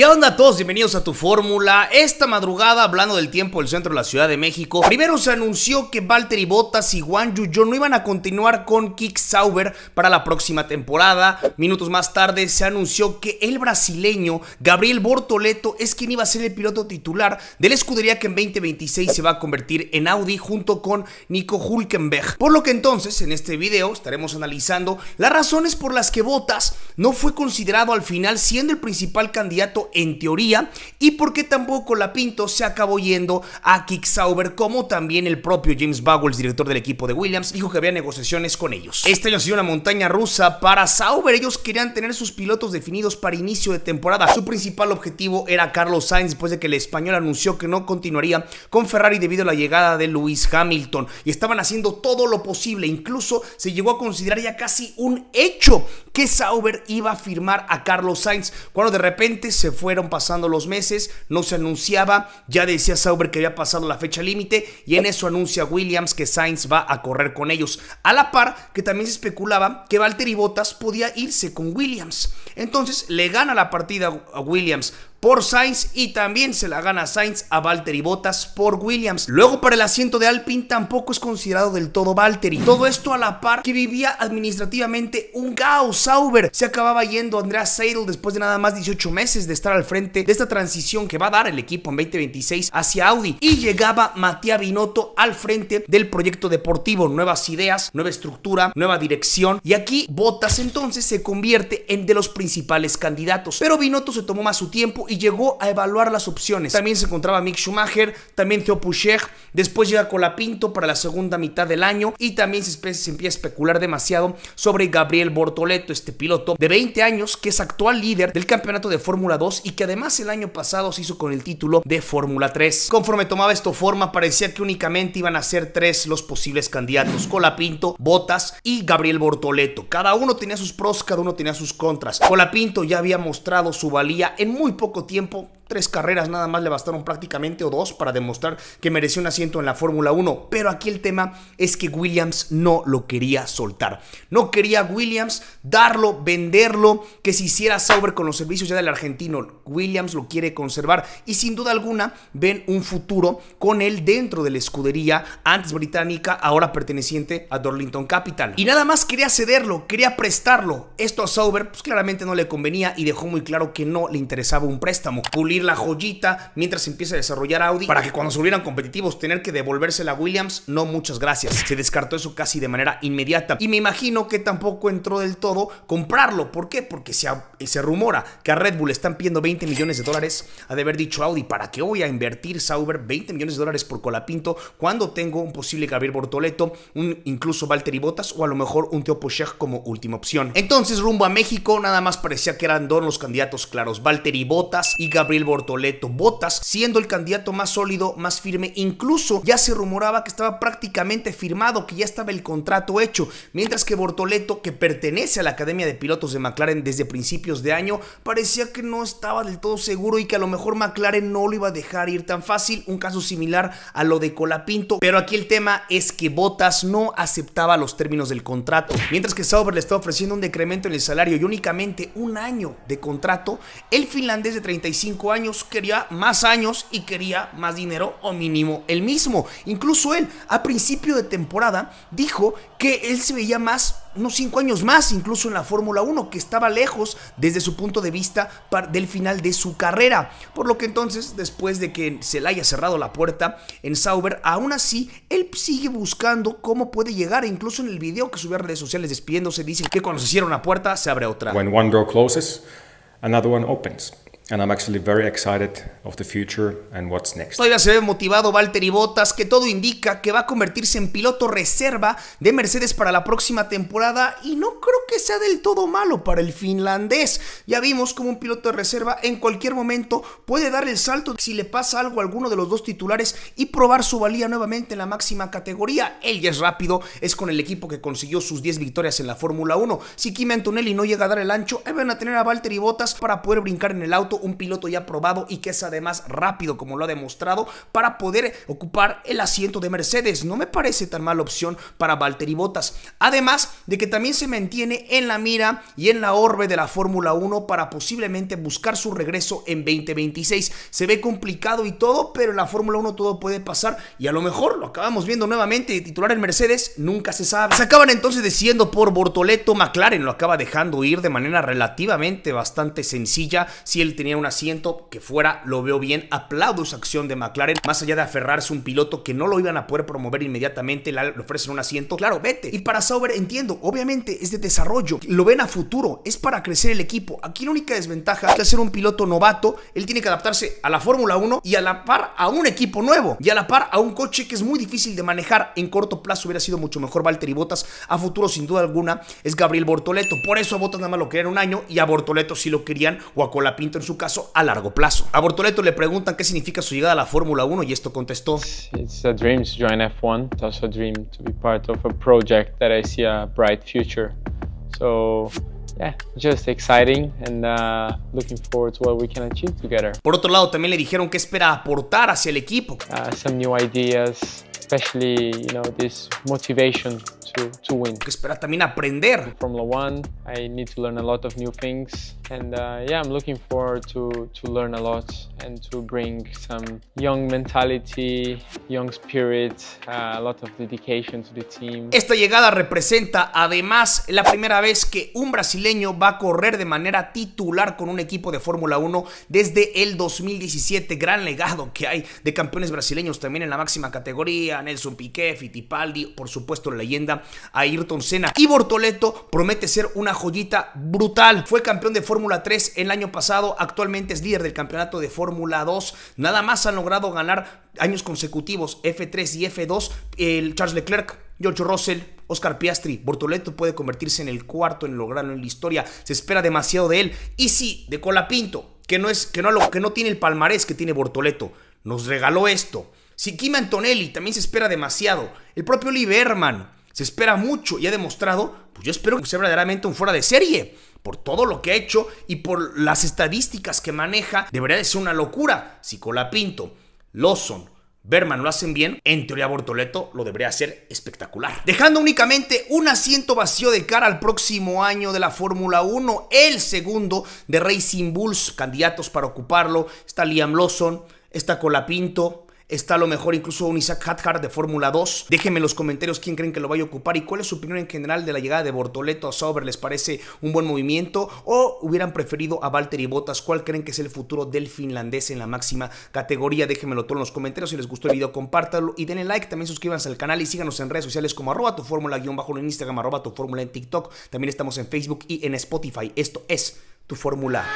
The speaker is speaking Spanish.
¿Qué onda a todos? Bienvenidos a tu fórmula. Esta madrugada, hablando del tiempo del centro de la Ciudad de México, primero se anunció que Valtteri Bottas y Juan Yuyo no iban a continuar con Kick Sauber para la próxima temporada. Minutos más tarde se anunció que el brasileño Gabriel Bortoleto es quien iba a ser el piloto titular de la escudería que en 2026 se va a convertir en Audi junto con Nico Hulkenberg. Por lo que entonces, en este video estaremos analizando las razones por las que Bottas no fue considerado al final siendo el principal candidato en teoría y por qué tampoco Pinto se acabó yendo a Kick Sauber como también el propio James Bowles, director del equipo de Williams, dijo que había negociaciones con ellos. Este año ha sido una montaña rusa para Sauber, ellos querían tener sus pilotos definidos para inicio de temporada. Su principal objetivo era Carlos Sainz después de que el español anunció que no continuaría con Ferrari debido a la llegada de Lewis Hamilton y estaban haciendo todo lo posible, incluso se llegó a considerar ya casi un hecho que Sauber iba a firmar a Carlos Sainz cuando de repente se fueron pasando los meses, no se anunciaba, ya decía Sauber que había pasado la fecha límite y en eso anuncia Williams que Sainz va a correr con ellos. A la par que también se especulaba que Valtteri Bottas podía irse con Williams. Entonces le gana la partida a Williams por Sainz y también se la gana Sainz a Valtteri Bottas por Williams. Luego para el asiento de Alpine tampoco es considerado del todo Valtteri. Todo esto a la par que vivía administrativamente un caos, Sauber. Se acababa yendo Andrea Seidel después de nada más 18 meses de estar al frente de esta transición que va a dar el equipo en 2026 hacia Audi. Y llegaba Matías Binotto al frente del proyecto deportivo. Nuevas ideas, nueva estructura, nueva dirección. Y aquí Bottas entonces se convierte en de los principales candidatos. Pero Binotto se tomó más su tiempo y llegó a evaluar las opciones. También se encontraba Mick Schumacher, también Theo después después llega Colapinto para la segunda mitad del año y también se, empieza a especular demasiado sobre Gabriel Bortoleto, este piloto de 20 años que es actual líder del campeonato de Fórmula 2 y que además el año pasado se hizo con el título de Fórmula 3. Conforme tomaba esto forma, parecía que únicamente iban a ser tres los posibles candidatos, Colapinto, Botas y Gabriel Bortoleto. Cada uno tenía sus pros, cada uno tenía sus contras. Colapinto ya había mostrado su valía en muy pocos tiempo Tres carreras nada más le bastaron prácticamente o dos para demostrar que mereció un asiento en la Fórmula 1. Pero aquí el tema es que Williams no lo quería soltar. No quería Williams darlo, venderlo, que se hiciera Sauber con los servicios ya del argentino. Williams lo quiere conservar y sin duda alguna ven un futuro con él dentro de la escudería antes británica, ahora perteneciente a Darlington Capital. Y nada más quería cederlo, quería prestarlo. Esto a Sauber pues claramente no le convenía y dejó muy claro que no le interesaba un préstamo la joyita mientras empieza a desarrollar Audi para que cuando se volvieran competitivos tener que devolvérsela a Williams, no muchas gracias. Se descartó eso casi de manera inmediata y me imagino que tampoco entró del todo comprarlo. ¿Por qué? Porque se, rumora que a Red Bull están pidiendo 20 millones de dólares, ha de haber dicho Audi, ¿para qué voy a invertir Sauber 20 millones de dólares por Colapinto cuando tengo un posible Gabriel Bortoleto, un incluso Valtteri Bottas o a lo mejor un Teo Pochech como última opción? Entonces rumbo a México nada más parecía que eran dos los candidatos claros, Valtteri Bottas y Gabriel Bortoleto Botas, siendo el candidato más sólido, más firme. Incluso ya se rumoraba que estaba prácticamente firmado, que ya estaba el contrato hecho. Mientras que Bortoleto, que pertenece a la Academia de Pilotos de McLaren desde principios de año, parecía que no estaba del todo seguro y que a lo mejor McLaren no lo iba a dejar ir tan fácil. Un caso similar a lo de Colapinto. Pero aquí el tema es que Botas no aceptaba los términos del contrato. Mientras que Sauber le estaba ofreciendo un decremento en el salario y únicamente un año de contrato, el finlandés de 35 años quería más años y quería más dinero o mínimo el mismo. Incluso él, a principio de temporada, dijo que él se veía más, unos 5 años más, incluso en la Fórmula 1, que estaba lejos desde su punto de vista del final de su carrera. Por lo que entonces, después de que se le haya cerrado la puerta en Sauber, aún así, él sigue buscando cómo puede llegar. E incluso en el video que subió a redes sociales despidiéndose, dice que cuando se cierra una puerta, se abre otra. When one door closes, another one opens. And I'm very excited of the future Todavía se ve motivado Valtteri Bottas, que todo indica que va a convertirse en piloto reserva de Mercedes para la próxima temporada y no creo que sea del todo malo para el finlandés. Ya vimos como un piloto de reserva en cualquier momento puede dar el salto si le pasa algo a alguno de los dos titulares y probar su valía nuevamente en la máxima categoría. Él ya es rápido, es con el equipo que consiguió sus 10 victorias en la Fórmula 1. Si Kimi Antonelli no llega a dar el ancho, ahí van a tener a Valtteri Bottas para poder brincar en el auto un piloto ya probado y que es además rápido, como lo ha demostrado, para poder ocupar el asiento de Mercedes. No me parece tan mala opción para Valtteri Bottas. Además de que también se mantiene en la mira y en la orbe de la Fórmula 1 para posiblemente buscar su regreso en 2026. Se ve complicado y todo, pero en la Fórmula 1 todo puede pasar y a lo mejor lo acabamos viendo nuevamente titular en Mercedes, nunca se sabe. Se acaban entonces decidiendo por Bortoleto, McLaren lo acaba dejando ir de manera relativamente bastante sencilla si él tenía un asiento que fuera, lo veo bien. Aplaudo esa acción de McLaren, más allá de aferrarse un piloto que no lo iban a poder promover inmediatamente, le ofrecen un asiento. Claro, vete. Y para Sauber, entiendo, obviamente es de desarrollo, lo ven a futuro, es para crecer el equipo. Aquí la única desventaja es ser un piloto novato, él tiene que adaptarse a la Fórmula 1 y a la par a un equipo nuevo y a la par a un coche que es muy difícil de manejar. En corto plazo hubiera sido mucho mejor Valtteri Bottas. A futuro, sin duda alguna, es Gabriel Bortoleto. Por eso a Bottas nada más lo querían un año y a Bortoleto si lo querían o a Colapinto en su caso a largo plazo. A Bortoleto le preguntan qué significa su llegada a la Fórmula 1 y esto contestó. It's a dream to join F1. It's also a dream to be part of a project that I see a bright future. So Yeah, just exciting and uh, looking forward to what we can achieve together. Por otro lado, también le dijeron que espera aportar hacia el equipo. Uh, some new ideas, especially you know this motivation to, to Espera también aprender. One, I need to learn a lot of new things, and uh, yeah, I'm looking forward to to learn a lot and to bring some Esta llegada representa además la primera vez que un brasileño va a correr de manera titular con un equipo de Fórmula 1 desde el 2017. Gran legado que hay de campeones brasileños también en la máxima categoría, Nelson Piquet, Fittipaldi, por supuesto leyenda a Ayrton Senna. Y Bortoleto promete ser una joyita brutal. Fue campeón de Fórmula 3 el año pasado, actualmente es líder del campeonato de Fórmula 2. Nada más han logrado ganar años consecutivos F3 y F2 el Charles Leclerc, George Russell, Oscar Piastri, Bortoleto puede convertirse en el cuarto en lograrlo en la historia. Se espera demasiado de él. Y sí, de Colapinto, que no es que no que no tiene el palmarés que tiene Bortoleto, nos regaló esto. Si Kim Antonelli también se espera demasiado. El propio Lieberman se espera mucho y ha demostrado, pues yo espero que sea verdaderamente un fuera de serie. Por todo lo que ha hecho y por las estadísticas que maneja, debería de ser una locura. Si Colapinto, Lawson, Berman lo hacen bien, en teoría Bortoleto lo debería hacer espectacular. Dejando únicamente un asiento vacío de cara al próximo año de la Fórmula 1, el segundo de Racing Bulls, candidatos para ocuparlo, está Liam Lawson, está Colapinto, Está a lo mejor incluso un Isaac Hathard de Fórmula 2. Déjenme en los comentarios quién creen que lo vaya a ocupar y cuál es su opinión en general de la llegada de Bortoleto a Sauber. ¿Les parece un buen movimiento? ¿O hubieran preferido a Valtteri Bottas? ¿Cuál creen que es el futuro del finlandés en la máxima categoría? Déjenmelo todo en los comentarios. Si les gustó el video, compártanlo y denle like. También suscríbanse al canal y síganos en redes sociales como arroba tu fórmula guión bajo en Instagram, arroba tu fórmula en TikTok. También estamos en Facebook y en Spotify. Esto es tu fórmula.